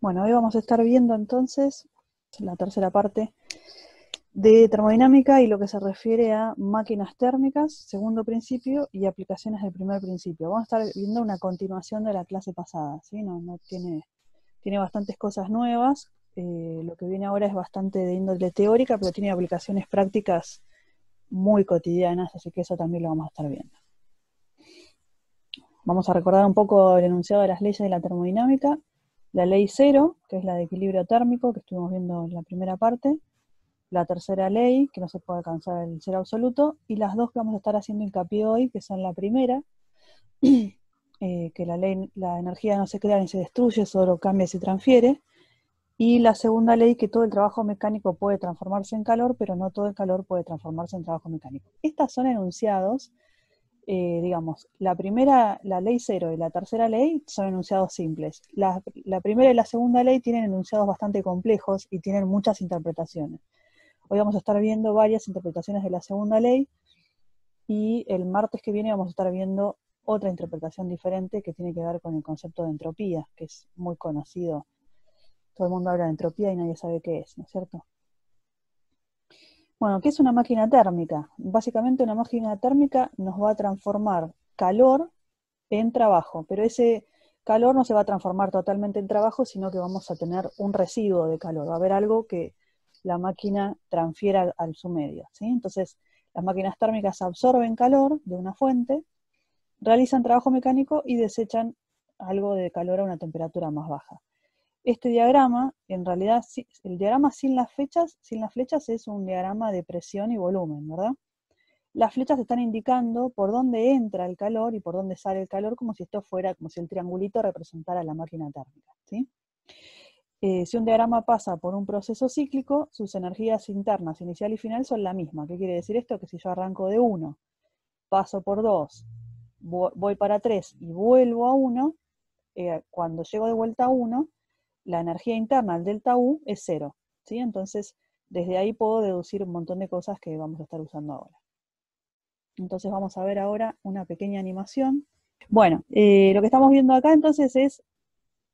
Bueno, hoy vamos a estar viendo entonces la tercera parte de termodinámica y lo que se refiere a máquinas térmicas, segundo principio, y aplicaciones del primer principio. Vamos a estar viendo una continuación de la clase pasada, ¿sí? No, tiene, tiene bastantes cosas nuevas. Eh, lo que viene ahora es bastante de índole teórica, pero tiene aplicaciones prácticas muy cotidianas, así que eso también lo vamos a estar viendo. Vamos a recordar un poco el enunciado de las leyes de la termodinámica la ley cero, que es la de equilibrio térmico, que estuvimos viendo en la primera parte, la tercera ley, que no se puede alcanzar el cero absoluto, y las dos que vamos a estar haciendo hincapié hoy, que son la primera, eh, que la ley, la energía no se crea ni se destruye, solo cambia y se transfiere, y la segunda ley, que todo el trabajo mecánico puede transformarse en calor, pero no todo el calor puede transformarse en trabajo mecánico. Estas son enunciados eh, digamos, la primera, la ley cero y la tercera ley son enunciados simples. La, la, primera y la segunda ley tienen enunciados bastante complejos y tienen muchas interpretaciones. Hoy vamos a estar viendo varias interpretaciones de la segunda ley y el martes que viene vamos a estar viendo otra interpretación diferente que tiene que ver con el concepto de entropía, que es muy conocido. Todo el mundo habla de entropía y nadie sabe qué es, ¿no es cierto? Bueno, ¿qué es una máquina térmica? Básicamente una máquina térmica nos va a transformar calor en trabajo, pero ese calor no se va a transformar totalmente en trabajo, sino que vamos a tener un residuo de calor, va a haber algo que la máquina transfiera al, su medio. Entonces, las máquinas térmicas absorben calor de una fuente, realizan trabajo mecánico y desechan algo de calor a una temperatura más baja. Este diagrama, en realidad, el diagrama sin las fechas, sin las flechas es un diagrama de presión y volumen, ¿verdad? Las flechas están indicando por dónde entra el calor y por dónde sale el calor, como si esto fuera, como si el triangulito representara la máquina térmica, ¿sí? Eh, si un diagrama pasa por un proceso cíclico, sus energías internas, inicial y final, son la misma. ¿Qué quiere decir esto? Que si yo arranco de 1, paso por 2, voy para 3 y vuelvo a 1, eh, cuando llego de vuelta a 1, la energía interna del U, es cero. ¿sí? Entonces, desde ahí puedo deducir un montón de cosas que vamos a estar usando ahora. Entonces vamos a ver ahora una pequeña animación. Bueno, eh, lo que estamos viendo acá entonces es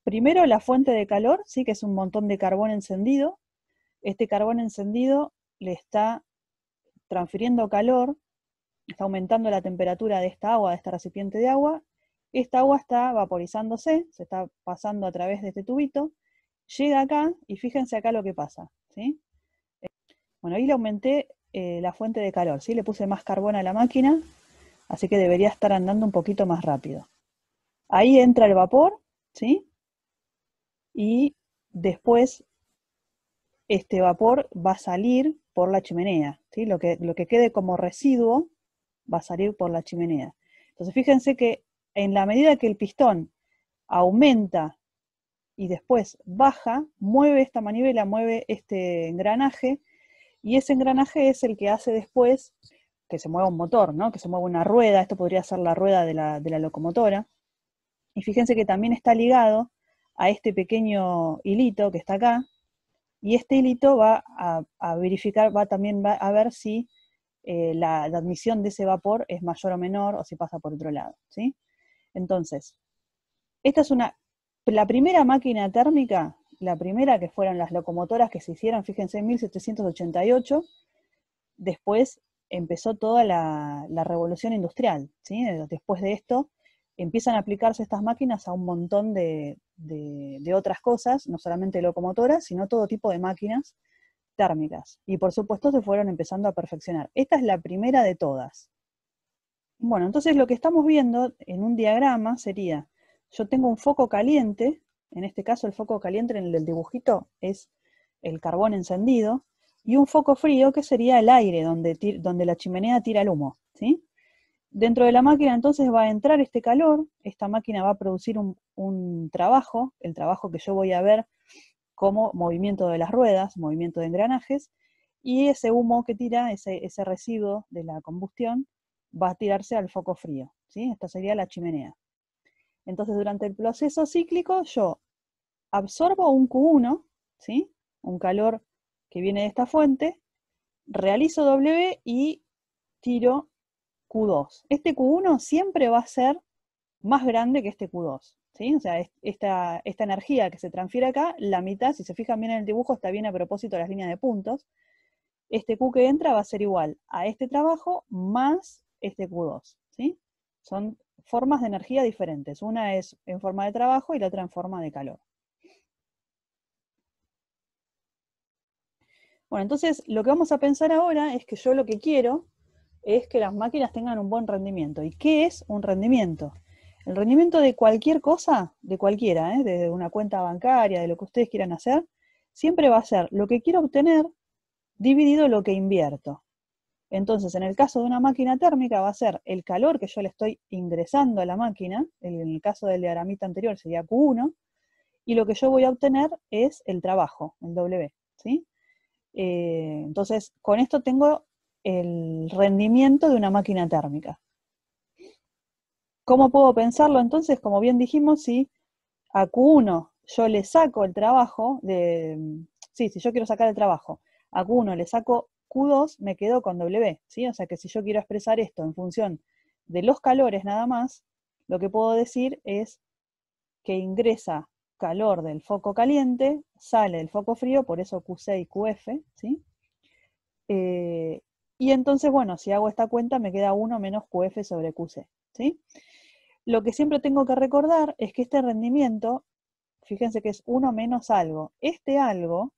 primero la fuente de calor, sí, que es un montón de carbón encendido. Este carbón encendido le está transfiriendo calor, está aumentando la temperatura de esta agua, de este recipiente de agua. Esta agua está vaporizándose, se está pasando a través de este tubito Llega acá y fíjense acá lo que pasa. ¿sí? Eh, bueno, ahí le aumenté eh, la fuente de calor, ¿sí? le puse más carbón a la máquina, así que debería estar andando un poquito más rápido. Ahí entra el vapor, ¿sí? Y después este vapor va a salir por la chimenea, ¿sí? Lo que, lo que quede como residuo va a salir por la chimenea. Entonces fíjense que en la medida que el pistón aumenta y después baja, mueve esta manivela, mueve este engranaje, y ese engranaje es el que hace después que se mueva un motor, ¿no? que se mueva una rueda, esto podría ser la rueda de la, locomotora. Y fíjense que también está ligado a este pequeño hilito que está acá, y este hilito va a, verificar, va también a ver si eh, la, admisión de ese vapor es mayor o menor o si pasa por otro lado. ¿sí? Entonces, esta es una la primera máquina térmica, la primera que fueron las locomotoras que se hicieron, fíjense, en 1788, después empezó toda la, revolución industrial. Después de esto empiezan a aplicarse estas máquinas a un montón de, de otras cosas, no solamente locomotoras, sino todo tipo de máquinas térmicas. Y por supuesto se fueron empezando a perfeccionar. Esta es la primera de todas. Bueno, entonces lo que estamos viendo en un diagrama sería yo tengo un foco caliente, en este caso el foco caliente en el dibujito es el carbón encendido, y un foco frío que sería el aire donde, donde la chimenea tira el humo. ¿sí? Dentro de la máquina entonces va a entrar este calor, esta máquina va a producir un, trabajo, el trabajo que yo voy a ver como movimiento de las ruedas, movimiento de engranajes, y ese humo que tira, ese, ese residuo de la combustión, va a tirarse al foco frío. ¿sí? Esta sería la chimenea. Entonces, durante el proceso cíclico, yo absorbo un Q1, ¿sí? un calor que viene de esta fuente, realizo W y tiro Q2. Este Q1 siempre va a ser más grande que este Q2. ¿sí? O sea, esta, esta energía que se transfiere acá, la mitad, si se fijan bien en el dibujo, está bien a propósito de las líneas de puntos. Este Q que entra va a ser igual a este trabajo más este Q2. ¿sí? Son formas de energía diferentes. Una es en forma de trabajo y la otra en forma de calor. Bueno, entonces lo que vamos a pensar ahora es que yo lo que quiero es que las máquinas tengan un buen rendimiento. ¿Y qué es un rendimiento? El rendimiento de cualquier cosa, de cualquiera, ¿eh? de una cuenta bancaria, de lo que ustedes quieran hacer, siempre va a ser lo que quiero obtener dividido lo que invierto. Entonces, en el caso de una máquina térmica va a ser el calor que yo le estoy ingresando a la máquina, en el caso del diagramita anterior sería Q1, y lo que yo voy a obtener es el trabajo, el W. ¿sí? Eh, entonces, con esto tengo el rendimiento de una máquina térmica. ¿Cómo puedo pensarlo entonces? Como bien dijimos, si a Q1 yo le saco el trabajo, de, sí, si yo quiero sacar el trabajo, a Q1 le saco Q2 me quedo con W, ¿sí? O sea que si yo quiero expresar esto en función de los calores nada más, lo que puedo decir es que ingresa calor del foco caliente, sale del foco frío, por eso QC y QF, ¿sí? Eh, y entonces, bueno, si hago esta cuenta me queda 1 menos QF sobre QC, ¿sí? Lo que siempre tengo que recordar es que este rendimiento, fíjense que es 1 menos algo. Este algo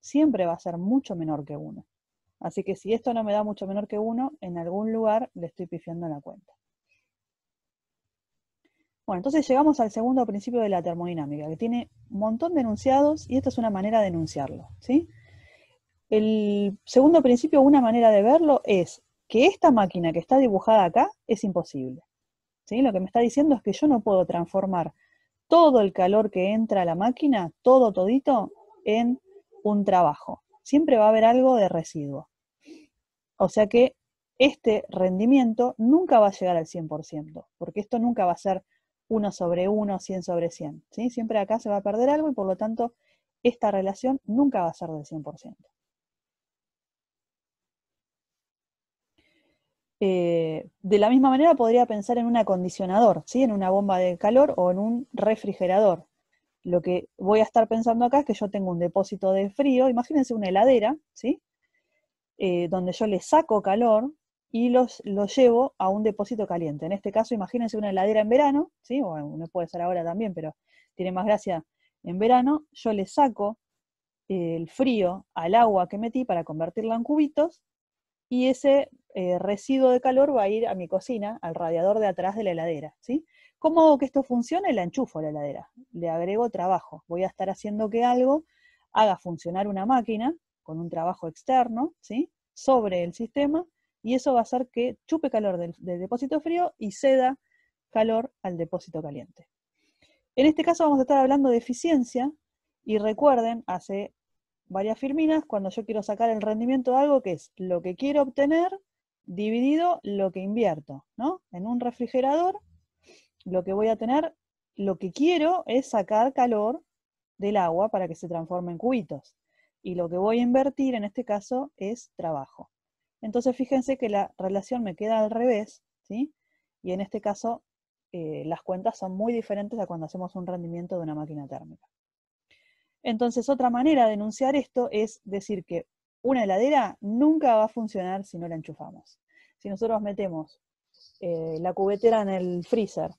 siempre va a ser mucho menor que 1, Así que si esto no me da mucho menor que uno, en algún lugar le estoy pifiando la cuenta. Bueno, entonces llegamos al segundo principio de la termodinámica, que tiene un montón de enunciados y esta es una manera de enunciarlo. ¿sí? El segundo principio, una manera de verlo es que esta máquina que está dibujada acá es imposible. ¿sí? Lo que me está diciendo es que yo no puedo transformar todo el calor que entra a la máquina, todo todito, en un trabajo siempre va a haber algo de residuo. O sea que este rendimiento nunca va a llegar al 100%, porque esto nunca va a ser 1 sobre 1, 100 sobre 100. ¿sí? Siempre acá se va a perder algo y por lo tanto esta relación nunca va a ser del 100%. Eh, de la misma manera podría pensar en un acondicionador, ¿sí? en una bomba de calor o en un refrigerador lo que voy a estar pensando acá es que yo tengo un depósito de frío, imagínense una heladera, ¿sí? Eh, donde yo le saco calor y los, lo llevo a un depósito caliente. En este caso, imagínense una heladera en verano, ¿sí? Bueno, puede ser ahora también, pero tiene más gracia en verano, yo le saco eh, el frío al agua que metí para convertirla en cubitos y ese eh, residuo de calor va a ir a mi cocina, al radiador de atrás de la heladera. ¿sí? ¿Cómo hago que esto funcione? La enchufo a la heladera, le agrego trabajo, voy a estar haciendo que algo haga funcionar una máquina con un trabajo externo ¿sí? sobre el sistema y eso va a hacer que chupe calor del, del depósito frío y ceda calor al depósito caliente. En este caso vamos a estar hablando de eficiencia y recuerden, hace varias firminas cuando yo quiero sacar el rendimiento de algo que es lo que quiero obtener dividido lo que invierto, ¿no? En un refrigerador lo que voy a tener, lo que quiero es sacar calor del agua para que se transforme en cubitos. Y lo que voy a invertir en este caso es trabajo. Entonces fíjense que la relación me queda al revés, ¿sí? Y en este caso eh, las cuentas son muy diferentes a cuando hacemos un rendimiento de una máquina térmica. Entonces, otra manera de denunciar esto es decir que una heladera nunca va a funcionar si no la enchufamos. Si nosotros metemos eh, la cubetera en el freezer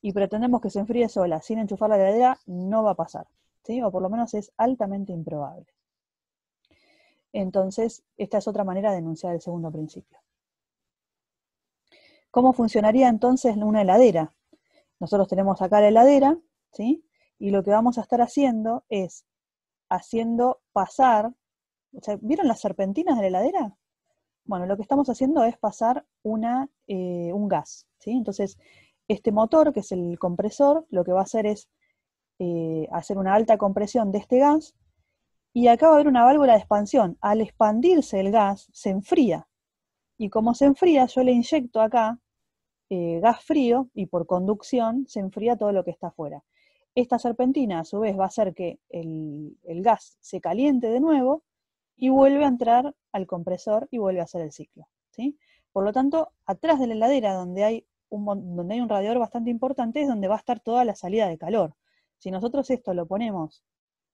y pretendemos que se enfríe sola sin enchufar la heladera, no va a pasar. ¿sí? O por lo menos es altamente improbable. Entonces, esta es otra manera de denunciar el segundo principio. ¿Cómo funcionaría entonces una heladera? Nosotros tenemos acá la heladera, ¿sí? Y lo que vamos a estar haciendo es haciendo pasar, ¿vieron las serpentinas de la heladera? Bueno, lo que estamos haciendo es pasar eh, un gas, ¿sí? Entonces, este motor, que es el compresor, lo que va a hacer es eh, hacer una alta compresión de este gas, y acá va a haber una válvula de expansión. Al expandirse el gas, se enfría. Y como se enfría, yo le inyecto acá eh, gas frío, y por conducción se enfría todo lo que está afuera. Esta serpentina a su vez va a hacer que el, gas se caliente de nuevo y vuelve a entrar al compresor y vuelve a hacer el ciclo. ¿sí? Por lo tanto, atrás de la heladera donde hay, un, donde hay un radiador bastante importante es donde va a estar toda la salida de calor. Si nosotros esto lo ponemos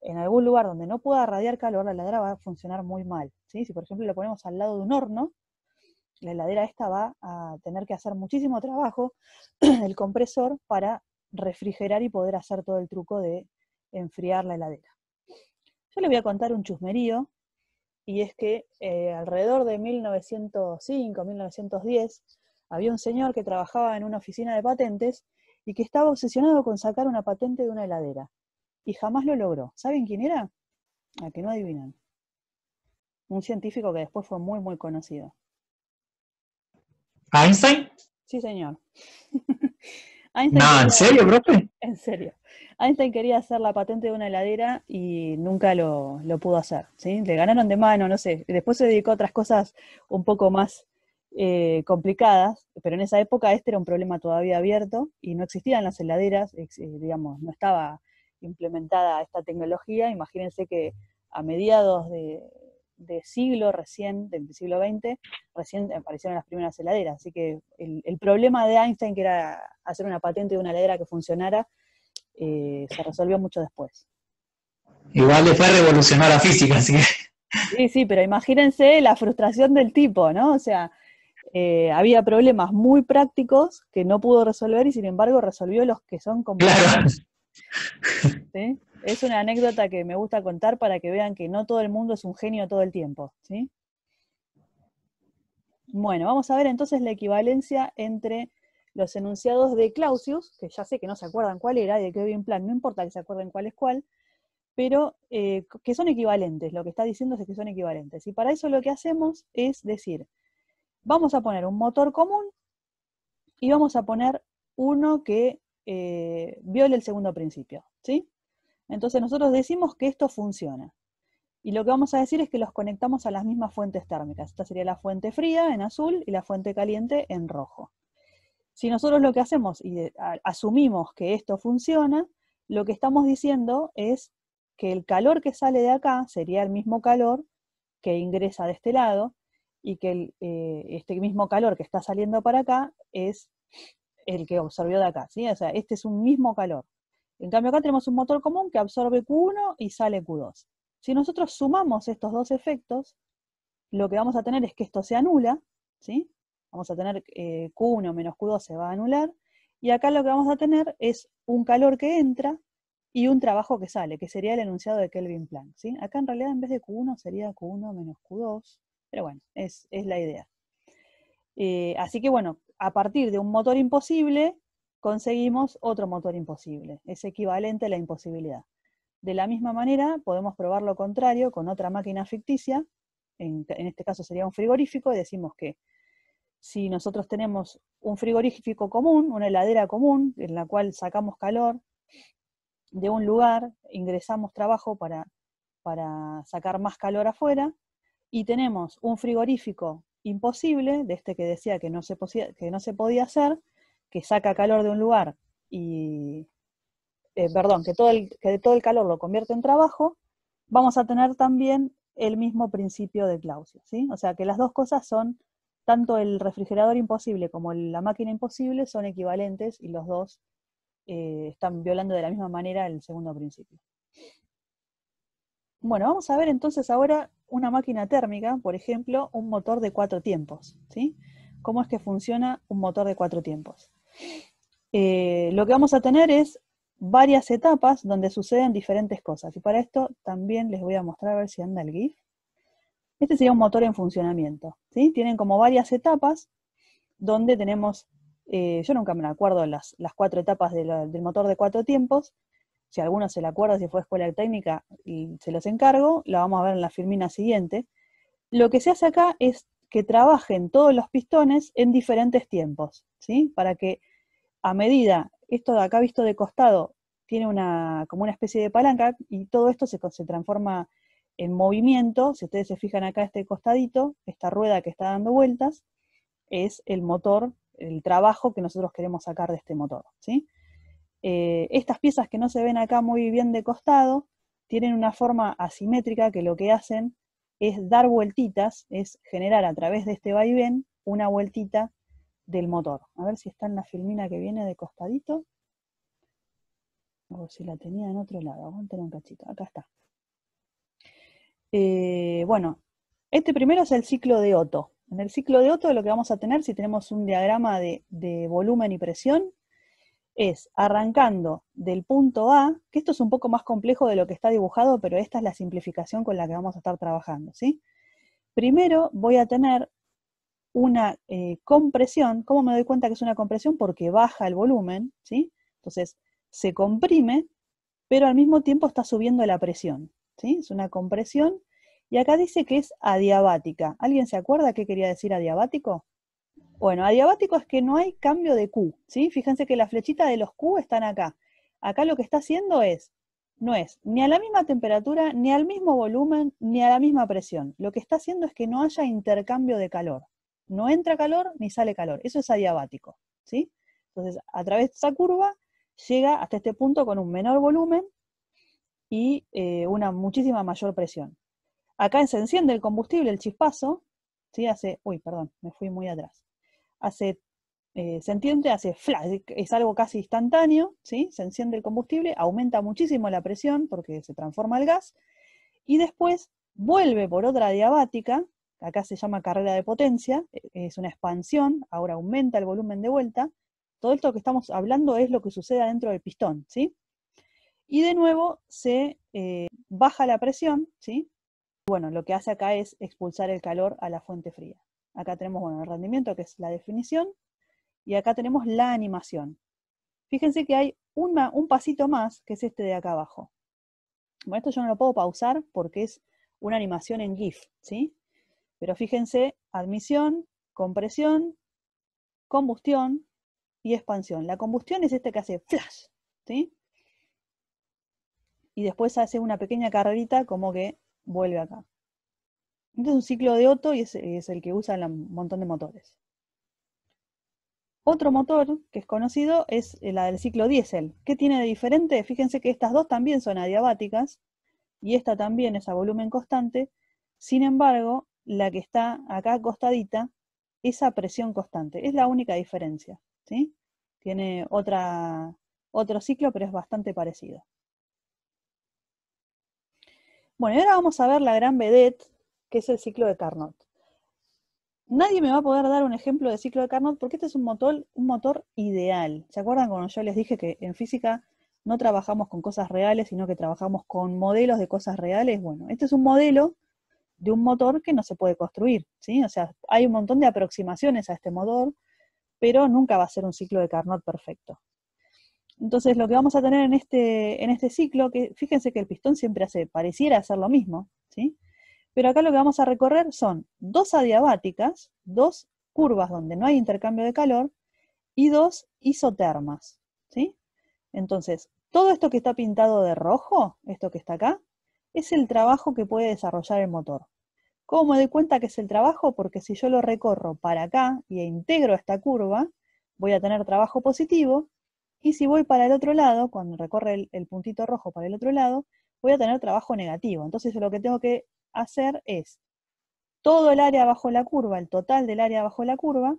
en algún lugar donde no pueda radiar calor, la heladera va a funcionar muy mal. ¿sí? Si por ejemplo lo ponemos al lado de un horno, la heladera esta va a tener que hacer muchísimo trabajo el compresor para refrigerar y poder hacer todo el truco de enfriar la heladera. Yo le voy a contar un chusmerío, y es que eh, alrededor de 1905, 1910, había un señor que trabajaba en una oficina de patentes y que estaba obsesionado con sacar una patente de una heladera. Y jamás lo logró. ¿Saben quién era? A que no adivinan. Un científico que después fue muy, muy conocido. ¿Einstein? Sí, señor. Einstein ¿en serio, En serio. Einstein quería hacer la patente de una heladera y nunca lo, pudo hacer. ¿sí? Le ganaron de mano, no sé. Después se dedicó a otras cosas un poco más eh, complicadas, pero en esa época este era un problema todavía abierto y no existían las heladeras, eh, digamos, no estaba implementada esta tecnología. Imagínense que a mediados de, de siglo reciente del siglo XX, recién aparecieron las primeras heladeras. Así que el, problema de Einstein, que era hacer una patente de una heladera que funcionara, eh, se resolvió mucho después. Igual le fue a revolucionar la física, Sí, sí, pero imagínense la frustración del tipo, ¿no? O sea, eh, había problemas muy prácticos que no pudo resolver y sin embargo resolvió los que son complejos. Claro. ¿Sí? es una anécdota que me gusta contar para que vean que no todo el mundo es un genio todo el tiempo, ¿sí? Bueno, vamos a ver entonces la equivalencia entre los enunciados de Clausius, que ya sé que no se acuerdan cuál era, y de Kevin Plan, no importa que se acuerden cuál es cuál, pero eh, que son equivalentes, lo que está diciendo es que son equivalentes. Y para eso lo que hacemos es decir, vamos a poner un motor común y vamos a poner uno que eh, viole el segundo principio, ¿sí? Entonces nosotros decimos que esto funciona. Y lo que vamos a decir es que los conectamos a las mismas fuentes térmicas. Esta sería la fuente fría en azul y la fuente caliente en rojo. Si nosotros lo que hacemos y asumimos que esto funciona, lo que estamos diciendo es que el calor que sale de acá sería el mismo calor que ingresa de este lado y que eh, este mismo calor que está saliendo para acá es el que absorbió de acá. O sea, este es un mismo calor. En cambio acá tenemos un motor común que absorbe Q1 y sale Q2. Si nosotros sumamos estos dos efectos, lo que vamos a tener es que esto se anula, ¿sí? Vamos a tener eh, Q1 menos Q2 se va a anular, y acá lo que vamos a tener es un calor que entra y un trabajo que sale, que sería el enunciado de Kelvin Planck, ¿sí? Acá en realidad en vez de Q1 sería Q1 menos Q2, pero bueno, es, la idea. Eh, así que bueno, a partir de un motor imposible, conseguimos otro motor imposible. Es equivalente a la imposibilidad. De la misma manera, podemos probar lo contrario con otra máquina ficticia, en, este caso sería un frigorífico, y decimos que si nosotros tenemos un frigorífico común, una heladera común, en la cual sacamos calor de un lugar, ingresamos trabajo para, para sacar más calor afuera, y tenemos un frigorífico imposible, de este que decía que no se, que no se podía hacer, que saca calor de un lugar y, eh, perdón, que todo, el, todo el calor lo convierte en trabajo, vamos a tener también el mismo principio de Clausius, ¿sí? O sea que las dos cosas son, tanto el refrigerador imposible como la máquina imposible son equivalentes y los dos eh, están violando de la misma manera el segundo principio. Bueno, vamos a ver entonces ahora una máquina térmica, por ejemplo, un motor de cuatro tiempos, ¿sí? ¿Cómo es que funciona un motor de cuatro tiempos? Eh, lo que vamos a tener es varias etapas donde suceden diferentes cosas. Y para esto también les voy a mostrar a ver si anda el GIF. Este sería un motor en funcionamiento. Tienen como varias etapas donde tenemos, eh, yo nunca me acuerdo las, cuatro etapas del motor de cuatro tiempos. Si alguno se la acuerda, si fue a escuela técnica, y se los encargo, la vamos a ver en la firmina siguiente. Lo que se hace acá es que trabajen todos los pistones en diferentes tiempos, ¿sí? Para que a medida, esto de acá visto de costado, tiene una, como una especie de palanca y todo esto se, transforma en movimiento. Si ustedes se fijan acá, este costadito, esta rueda que está dando vueltas, es el motor, el trabajo que nosotros queremos sacar de este motor. ¿sí? Eh, estas piezas que no se ven acá muy bien de costado, tienen una forma asimétrica que lo que hacen es dar vueltitas, es generar a través de este vaivén una vueltita del motor. A ver si está en la filmina que viene de costadito. O si la tenía en otro lado. tener un cachito. Acá está. Eh, bueno, este primero es el ciclo de Otto. En el ciclo de Otto lo que vamos a tener, si tenemos un diagrama de, volumen y presión, es arrancando del punto A, que esto es un poco más complejo de lo que está dibujado, pero esta es la simplificación con la que vamos a estar trabajando, ¿sí? Primero voy a tener una eh, compresión. ¿Cómo me doy cuenta que es una compresión? Porque baja el volumen, ¿sí? Entonces, se comprime, pero al mismo tiempo está subiendo la presión, ¿sí? Es una compresión. Y acá dice que es adiabática. ¿Alguien se acuerda qué quería decir adiabático? Bueno, adiabático es que no hay cambio de Q, ¿sí? Fíjense que la flechita de los Q están acá. Acá lo que está haciendo es, no es ni a la misma temperatura, ni al mismo volumen, ni a la misma presión. Lo que está haciendo es que no haya intercambio de calor, no entra calor ni sale calor. Eso es adiabático, ¿sí? Entonces, a través de esa curva llega hasta este punto con un menor volumen y eh, una muchísima mayor presión. Acá se enciende el combustible, el chispazo, ¿sí? Hace, uy, perdón, me fui muy atrás. Hace, eh, se entiende, hace flash, es algo casi instantáneo, Se enciende el combustible, aumenta muchísimo la presión porque se transforma el gas, y después vuelve por otra adiabática, acá se llama carrera de potencia, e-, es una expansión, ahora aumenta el volumen de vuelta. Todo esto que estamos hablando es lo que sucede dentro del pistón, ¿sí? Y de nuevo se eh, baja la presión, ¿sí? Bueno, lo que hace acá es expulsar el calor a la fuente fría. Acá tenemos, bueno, el rendimiento, que es la definición, y acá tenemos la animación. Fíjense que hay un pasito más, que es este de acá abajo. Bueno, esto yo no lo puedo pausar porque es una animación en GIF, ¿sí? Pero fíjense, admisión, compresión, combustión y expansión. La combustión es esta que hace flash, ¿sí? Y después hace una pequeña carrerita como que vuelve acá. Entonces este es un ciclo de Otto y es, el que usan un montón de motores. Otro motor que es conocido es eh, la del ciclo diésel. ¿Qué tiene de diferente? Fíjense que estas dos también son adiabáticas y esta también es a volumen constante. Sin embargo, la que está acá acostadita, esa presión constante. Es la única diferencia. ¿sí? Tiene otra, otro ciclo, pero es bastante parecido. Bueno, y ahora vamos a ver la gran vedette, que es el ciclo de Carnot. Nadie me va a poder dar un ejemplo de ciclo de Carnot porque este es un motor, un motor ideal. ¿Se acuerdan cuando yo les dije que en física no trabajamos con cosas reales, sino que trabajamos con modelos de cosas reales? Bueno, este es un modelo de un motor que no se puede construir, ¿sí? O sea, hay un montón de aproximaciones a este motor, pero nunca va a ser un ciclo de Carnot perfecto. Entonces, lo que vamos a tener en este, en este ciclo, que fíjense que el pistón siempre hace, pareciera hacer lo mismo, ¿sí? Pero acá lo que vamos a recorrer son dos adiabáticas, dos curvas donde no hay intercambio de calor, y dos isotermas, ¿sí? Entonces, todo esto que está pintado de rojo, esto que está acá, es el trabajo que puede desarrollar el motor. ¿Cómo me doy cuenta que es el trabajo? Porque si yo lo recorro para acá y integro esta curva, voy a tener trabajo positivo, y si voy para el otro lado, cuando recorre el, puntito rojo para el otro lado, voy a tener trabajo negativo. Entonces lo que tengo que hacer es todo el área bajo la curva, el total del área bajo la curva,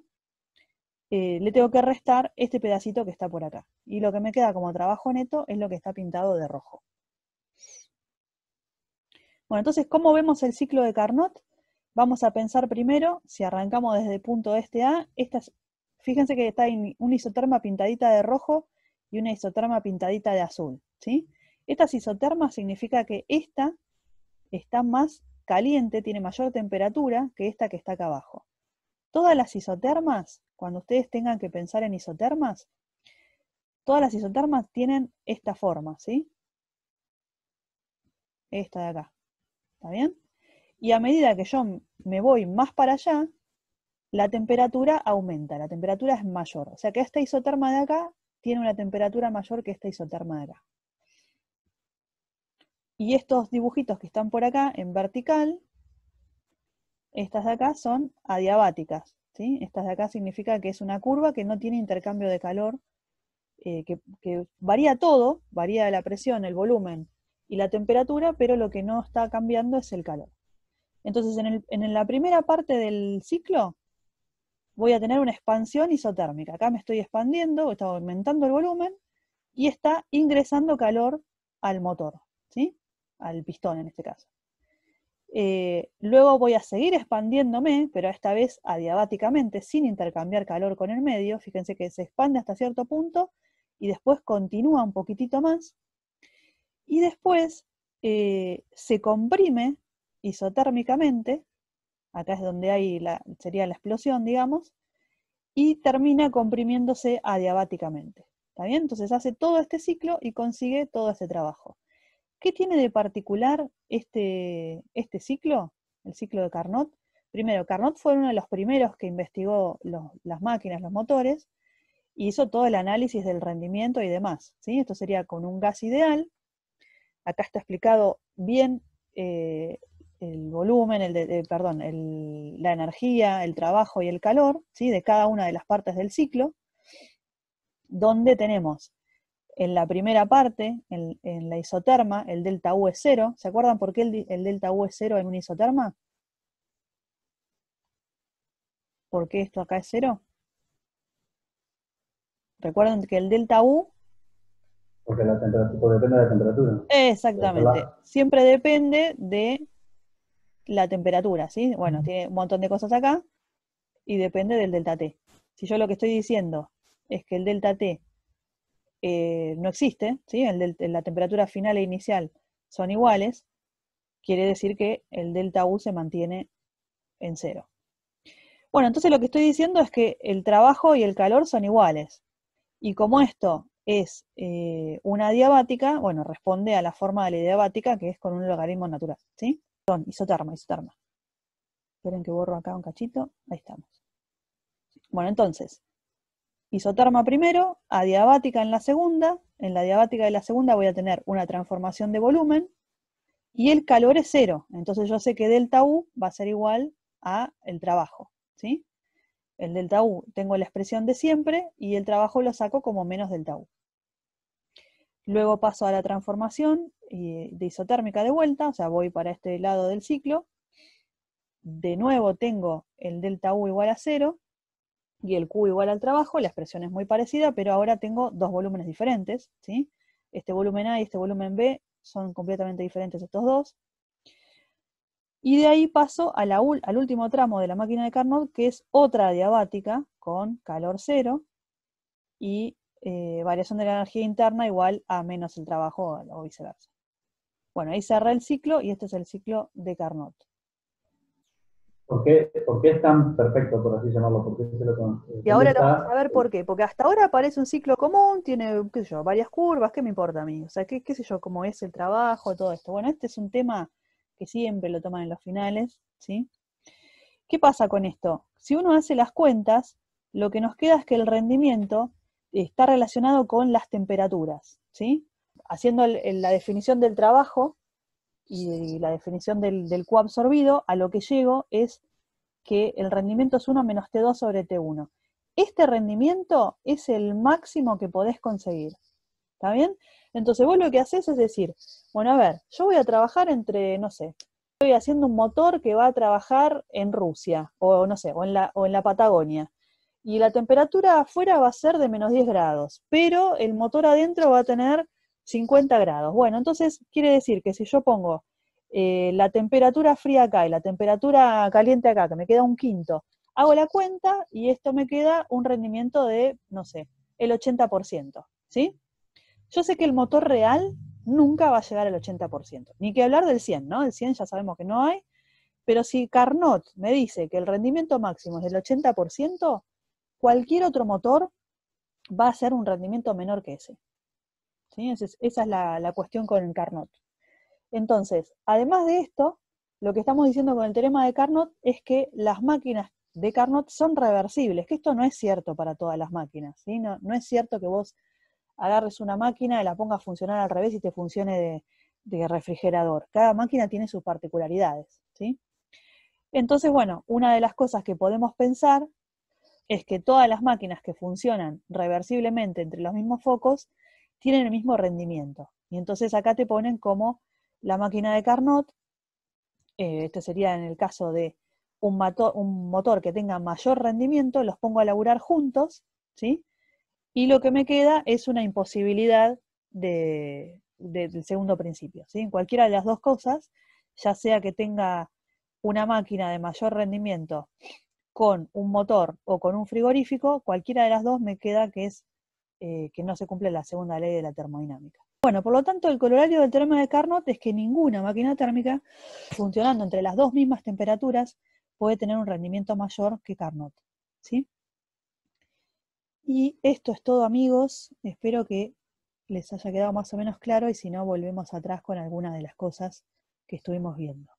eh, le tengo que restar este pedacito que está por acá. Y lo que me queda como trabajo neto es lo que está pintado de rojo. Bueno, entonces, ¿cómo vemos el ciclo de Carnot? Vamos a pensar primero, si arrancamos desde el punto este A, fíjense que está en una isoterma pintadita de rojo y una isoterma pintadita de azul, ¿sí? Estas isotermas significa que esta está más caliente, tiene mayor temperatura que esta que está acá abajo. Todas las isotermas, cuando ustedes tengan que pensar en isotermas, todas las isotermas tienen esta forma, ¿sí? Esta de acá. ¿Está bien? Y a medida que yo me voy más para allá, la temperatura aumenta, la temperatura es mayor. O sea que esta isoterma de acá tiene una temperatura mayor que esta isoterma de acá. Y estos dibujitos que están por acá en vertical, estas de acá son adiabáticas. ¿sí? Estas de acá significa que es una curva que no tiene intercambio de calor, eh, que varía todo, varía la presión, el volumen, y la temperatura, pero lo que no está cambiando es el calor. Entonces, en, la primera parte del ciclo voy a tener una expansión isotérmica. Acá me estoy expandiendo, está aumentando el volumen y está ingresando calor al motor, ¿sí? al pistón en este caso. Eh, luego voy a seguir expandiéndome, pero esta vez adiabáticamente, sin intercambiar calor con el medio. Fíjense que se expande hasta cierto punto y después continúa un poquitito más y después eh, se comprime isotérmicamente, acá es donde hay la, sería la explosión, digamos, y termina comprimiéndose adiabáticamente. ¿Está bien? Entonces hace todo este ciclo y consigue todo ese trabajo. ¿Qué tiene de particular este, este ciclo, el ciclo de Carnot? Primero, Carnot fue uno de los primeros que investigó las máquinas, los motores, y hizo todo el análisis del rendimiento y demás. ¿sí? Esto sería con un gas ideal, Acá está explicado bien eh, el volumen, el, de, eh, perdón, la energía, el trabajo y el calor, ¿sí? de cada una de las partes del ciclo, donde tenemos en la primera parte, en, la isoterma, el delta U es cero. ¿Se acuerdan por qué el, el delta U es cero en una isoterma? ¿Por qué esto acá es cero? Recuerden que el delta U porque, la temperatura, pues, depende de la temperatura. Exactamente. Siempre depende de la temperatura, ¿sí? Bueno, tiene un montón de cosas acá y depende del delta T. Si yo lo que estoy diciendo es que el delta T eh, no existe, ¿sí? El la temperatura final e inicial son iguales, quiere decir que el delta U se mantiene en cero. Bueno, entonces lo que estoy diciendo es que el trabajo y el calor son iguales. Y como esto es eh, una adiabática, bueno, responde a la forma de la adiabática que es con un logaritmo natural, ¿sí? Son isoterma, isoterma. Esperen que borro acá un cachito, ahí estamos. Bueno, entonces, isoterma primero, adiabática en la segunda, en la adiabática de la segunda voy a tener una transformación de volumen, y el calor es cero, entonces yo sé que delta U va a ser igual a el trabajo, ¿sí? el delta U tengo la expresión de siempre y el trabajo lo saco como menos delta U. Luego paso a la transformación eh, de isotérmica de vuelta, o sea, voy para este lado del ciclo. De nuevo tengo el delta U igual a cero y el Q igual al trabajo, la expresión es muy parecida, pero ahora tengo dos volúmenes diferentes, ¿sí? Este volumen A y este volumen B son completamente diferentes estos dos. Y de ahí paso al último tramo de la máquina de Carnot, que es otra adiabática con calor cero y eh, variación de la energía interna igual a menos el trabajo o viceversa. Bueno, ahí cerra el ciclo y este es el ciclo de Carnot. ¿Por qué, es tan perfecto, por así llamarlo? ¿Por qué se lo eh, y ahora vamos a ver eh, por qué. Porque hasta ahora parece un ciclo común, tiene, qué sé yo, varias curvas, ¿qué me importa a mí? O sea, qué, qué sé yo, cómo es el trabajo, todo esto. Bueno, este es un tema que siempre lo toman en los finales, ¿sí? ¿Qué pasa con esto? Si uno hace las cuentas, lo que nos queda es que el rendimiento está relacionado con las temperaturas, ¿sí? Haciendo la definición del trabajo y la definición del, del absorbido, a lo que llego es que el rendimiento es 1 menos T2 sobre T1. Este rendimiento es el máximo que podés conseguir. ¿Está bien? Entonces vos lo que haces es decir, bueno, a ver, yo voy a trabajar entre, no sé, estoy haciendo un motor que va a trabajar en Rusia, o no sé, o en la, Patagonia. Y la temperatura afuera va a ser de menos 10 grados, pero el motor adentro va a tener 50 grados. Bueno, entonces quiere decir que si yo pongo eh, la temperatura fría acá y la temperatura caliente acá, que me queda un quinto, hago la cuenta y esto me queda un rendimiento de, no sé, el 80%, ¿sí? Yo sé que el motor real nunca va a llegar al 80%, ni que hablar del 100, ¿no? El 100 ya sabemos que no hay, pero si Carnot me dice que el rendimiento máximo es del 80%, cualquier otro motor va a ser un rendimiento menor que ese. ¿Sí? Esa es la, cuestión con el Carnot. Entonces, además de esto, lo que estamos diciendo con el teorema de Carnot es que las máquinas de Carnot son reversibles, que esto no es cierto para todas las máquinas, ¿sí? no, no es cierto que vos agarres una máquina y la ponga a funcionar al revés y te funcione de, refrigerador. Cada máquina tiene sus particularidades, ¿sí? Entonces, bueno, una de las cosas que podemos pensar es que todas las máquinas que funcionan reversiblemente entre los mismos focos tienen el mismo rendimiento. Y entonces acá te ponen como la máquina de Carnot, eh, este sería en el caso de un, un, motor que tenga mayor rendimiento, los pongo a laburar juntos, ¿sí? y lo que me queda es una imposibilidad del segundo principio. ¿sí? En cualquiera de las dos cosas, ya sea que tenga una máquina de mayor rendimiento con un motor o con un frigorífico, cualquiera de las dos me queda que es eh, que no se cumple la segunda ley de la termodinámica. Bueno, por lo tanto, el corolario del teorema de Carnot es que ninguna máquina térmica funcionando entre las dos mismas temperaturas puede tener un rendimiento mayor que Carnot. ¿sí? Y esto es todo amigos, espero que les haya quedado más o menos claro y si no volvemos atrás con algunas de las cosas que estuvimos viendo.